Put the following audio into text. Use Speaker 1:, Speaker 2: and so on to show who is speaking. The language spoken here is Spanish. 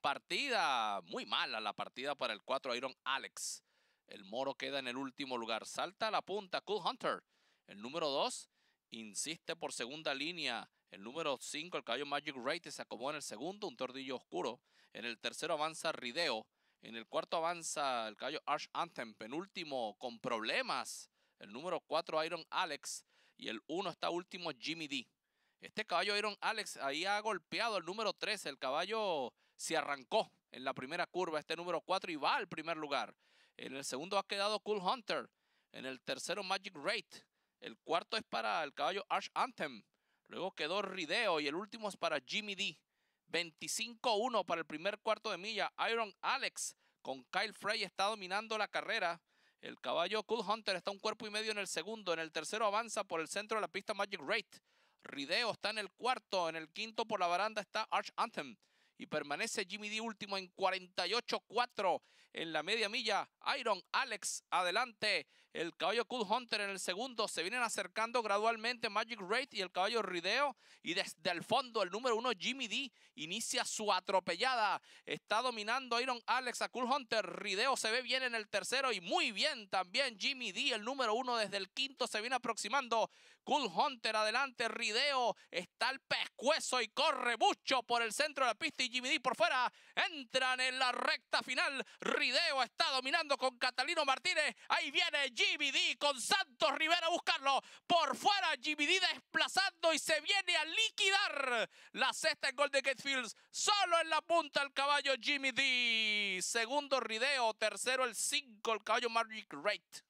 Speaker 1: Partida muy mala la partida para el 4 Iron Alex. El Moro queda en el último lugar. Salta a la punta Cool Hunter. El número 2 insiste por segunda línea. El número 5, el caballo Magic Rate, se acomoda en el segundo, un tordillo oscuro. En el tercero avanza Rideo. En el cuarto avanza el caballo Arch Anthem, penúltimo, con problemas. El número 4, Iron Alex. Y el 1 está último, Jimmy D. Este caballo Iron Alex ahí ha golpeado el número 3, el caballo se arrancó en la primera curva este número 4 y va al primer lugar. En el segundo ha quedado Cool Hunter. En el tercero Magic Rate. El cuarto es para el caballo Arch Anthem. Luego quedó Rideo y el último es para Jimmy D. 25-1 para el primer cuarto de milla. Iron Alex con Kyle Frey está dominando la carrera. El caballo Cool Hunter está un cuerpo y medio en el segundo. En el tercero avanza por el centro de la pista Magic Rate. Rideo está en el cuarto. En el quinto por la baranda está Arch Anthem y permanece Jimmy D último en 48-4 en la media milla. Iron Alex adelante el caballo Cool Hunter en el segundo. Se vienen acercando gradualmente Magic Raid y el caballo Rideo. Y desde el fondo, el número uno, Jimmy D, inicia su atropellada. Está dominando Iron Alex a Cool Hunter. Rideo se ve bien en el tercero y muy bien también Jimmy D, el número uno, desde el quinto se viene aproximando. Cool Hunter adelante, Rideo está al pescuezo y corre mucho por el centro de la pista y Jimmy D por fuera. Entran en la recta final. Rideo está dominando con Catalino Martínez. Ahí viene GBD con Santos Rivera a buscarlo. Por fuera, D desplazando y se viene a liquidar la sexta en Golden Gate Fields. Solo en la punta el caballo Jimmy D. Segundo Rideo, tercero el 5, el caballo Magic Rate.